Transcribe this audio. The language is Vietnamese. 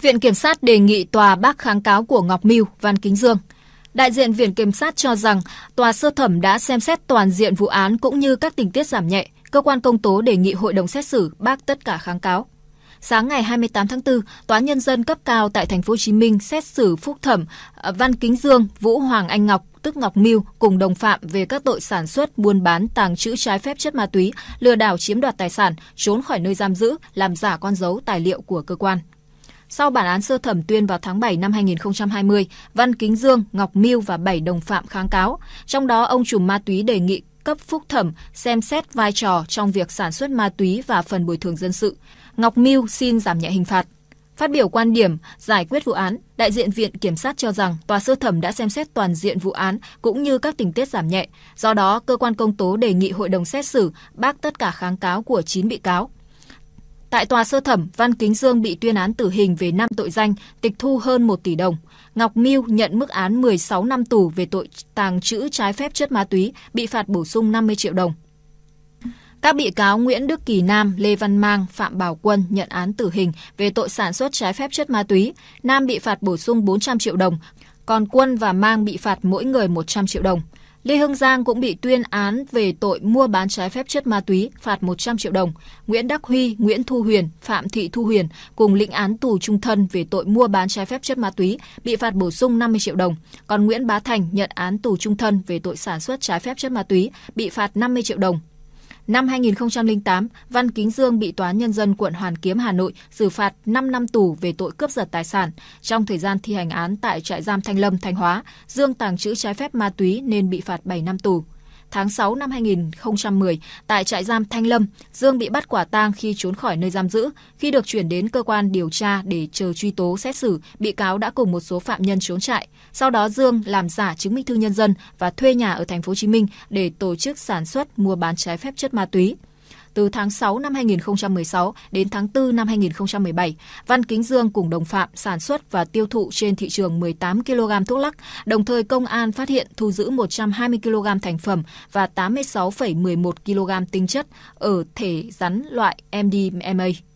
Viện Kiểm sát đề nghị tòa bác kháng cáo của Ngọc Miu, Văn Kính Dương. Đại diện Viện Kiểm sát cho rằng tòa sơ thẩm đã xem xét toàn diện vụ án cũng như các tình tiết giảm nhẹ. Cơ quan công tố đề nghị hội đồng xét xử bác tất cả kháng cáo. Sáng ngày 28 tháng 4, Tòa nhân dân cấp cao tại thành phố Hồ Chí Minh xét xử phúc thẩm ờ, Văn Kính Dương, Vũ Hoàng Anh Ngọc tức Ngọc Miu cùng đồng phạm về các tội sản xuất, buôn bán, tàng trữ trái phép chất ma túy, lừa đảo chiếm đoạt tài sản, trốn khỏi nơi giam giữ, làm giả con dấu tài liệu của cơ quan. Sau bản án sơ thẩm tuyên vào tháng 7 năm 2020, Văn Kính Dương, Ngọc Miêu và 7 đồng phạm kháng cáo. Trong đó, ông trùm ma túy đề nghị cấp phúc thẩm xem xét vai trò trong việc sản xuất ma túy và phần bồi thường dân sự. Ngọc Miêu xin giảm nhẹ hình phạt. Phát biểu quan điểm giải quyết vụ án, đại diện Viện Kiểm sát cho rằng tòa sơ thẩm đã xem xét toàn diện vụ án cũng như các tình tiết giảm nhẹ. Do đó, cơ quan công tố đề nghị hội đồng xét xử bác tất cả kháng cáo của 9 bị cáo. Tại tòa sơ thẩm, Văn Kính Dương bị tuyên án tử hình về 5 tội danh, tịch thu hơn 1 tỷ đồng. Ngọc Miu nhận mức án 16 năm tù về tội tàng trữ trái phép chất ma túy, bị phạt bổ sung 50 triệu đồng. Các bị cáo Nguyễn Đức Kỳ Nam, Lê Văn Mang, Phạm Bảo Quân nhận án tử hình về tội sản xuất trái phép chất ma túy. Nam bị phạt bổ sung 400 triệu đồng, còn Quân và Mang bị phạt mỗi người 100 triệu đồng. Lê Hương Giang cũng bị tuyên án về tội mua bán trái phép chất ma túy, phạt 100 triệu đồng. Nguyễn Đắc Huy, Nguyễn Thu Huyền, Phạm Thị Thu Huyền cùng lĩnh án tù trung thân về tội mua bán trái phép chất ma túy, bị phạt bổ sung 50 triệu đồng. Còn Nguyễn Bá Thành nhận án tù trung thân về tội sản xuất trái phép chất ma túy, bị phạt 50 triệu đồng, Năm 2008, Văn Kính Dương bị Tòa Nhân dân quận Hoàn Kiếm, Hà Nội xử phạt 5 năm tù về tội cướp giật tài sản. Trong thời gian thi hành án tại trại giam Thanh Lâm, Thanh Hóa, Dương tàng trữ trái phép ma túy nên bị phạt 7 năm tù tháng 6 năm 2010 tại trại giam Thanh Lâm, Dương bị bắt quả tang khi trốn khỏi nơi giam giữ. Khi được chuyển đến cơ quan điều tra để chờ truy tố xét xử, bị cáo đã cùng một số phạm nhân trốn trại. Sau đó Dương làm giả chứng minh thư nhân dân và thuê nhà ở thành phố Hồ Chí Minh để tổ chức sản xuất mua bán trái phép chất ma túy từ tháng 6 năm 2016 đến tháng 4 năm 2017, Văn Kính Dương cùng đồng phạm sản xuất và tiêu thụ trên thị trường 18 kg thuốc lắc, đồng thời công an phát hiện thu giữ 120 kg thành phẩm và 86,11 kg tinh chất ở thể rắn loại MDMA.